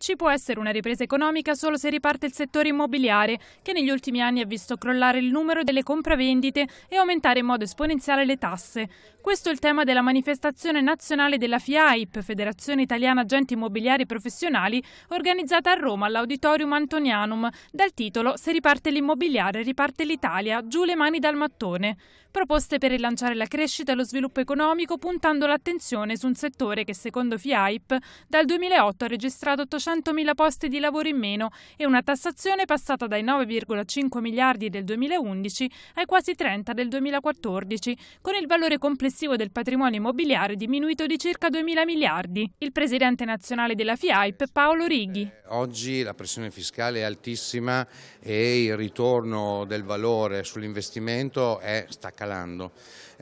Ci può essere una ripresa economica solo se riparte il settore immobiliare, che negli ultimi anni ha visto crollare il numero delle compravendite e aumentare in modo esponenziale le tasse. Questo è il tema della manifestazione nazionale della FIAIP, Federazione Italiana Agenti Immobiliari Professionali, organizzata a Roma all'Auditorium Antonianum, dal titolo Se riparte l'immobiliare, riparte l'Italia, giù le mani dal mattone. Proposte per rilanciare la crescita e lo sviluppo economico puntando l'attenzione su un settore che secondo FIAIP dal 2008 ha registrato 800 400.000 posti di lavoro in meno e una tassazione passata dai 9,5 miliardi del 2011 ai quasi 30 del 2014, con il valore complessivo del patrimonio immobiliare diminuito di circa 2.000 miliardi. Il presidente nazionale della FIAIP, Paolo Righi. Eh, oggi la pressione fiscale è altissima e il ritorno del valore sull'investimento sta calando.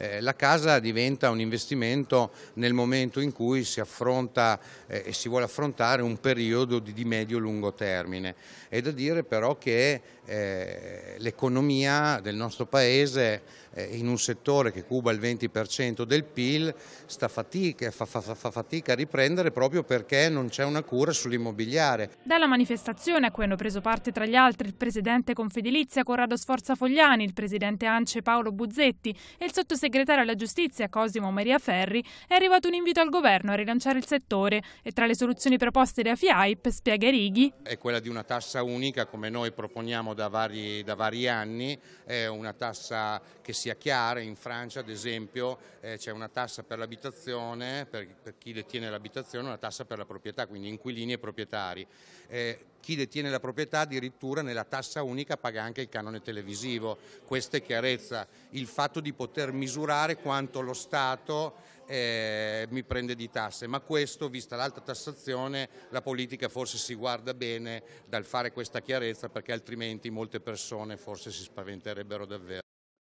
Eh, la casa diventa un investimento nel momento in cui si affronta eh, e si vuole affrontare un periodo periodo di medio-lungo termine. È da dire però che eh, l'economia del nostro paese eh, in un settore che cuba il 20% del PIL fatica, fa, fa, fa, fatica a riprendere proprio perché non c'è una cura sull'immobiliare. Dalla manifestazione a cui hanno preso parte tra gli altri il presidente Confedilizia Corrado Sforza Fogliani, il presidente ANCE Paolo Buzzetti e il sottosegretario alla giustizia Cosimo Maria Ferri è arrivato un invito al governo a rilanciare il settore e tra le soluzioni proposte da FIAIP spiega Righi è quella di una tassa unica come noi proponiamo da vari, da vari anni, è una tassa che sia chiara, in Francia ad esempio eh, c'è una tassa per l'abitazione, per, per, chi detiene l'abitazione, una tassa per la proprietà, quindi inquilini e proprietari. Eh, chi detiene la proprietà addirittura nella tassa unica paga anche il canone televisivo, questa è chiarezza, il fatto di poter misurare quanto lo Stato eh, mi prende di tasse, ma questo, vista l'alta tassazione, la politica forse si guarda bene dal fare questa chiarezza perché altrimenti molte persone forse si spaventerebbero davvero.